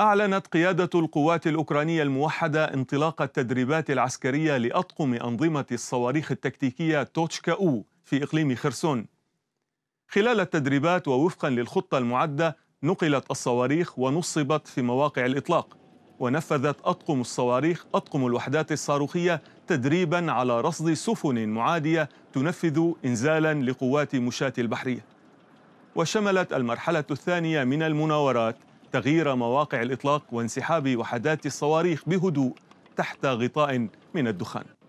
أعلنت قيادة القوات الأوكرانية الموحدة انطلاق التدريبات العسكرية لأطقم أنظمة الصواريخ التكتيكية توتشكا أو في إقليم خرسون خلال التدريبات ووفقا للخطة المعدة نقلت الصواريخ ونصبت في مواقع الإطلاق ونفذت أطقم الصواريخ أطقم الوحدات الصاروخية تدريبا على رصد سفن معادية تنفذ إنزالا لقوات مشاة البحرية وشملت المرحلة الثانية من المناورات تغيير مواقع الإطلاق وانسحاب وحدات الصواريخ بهدوء تحت غطاء من الدخان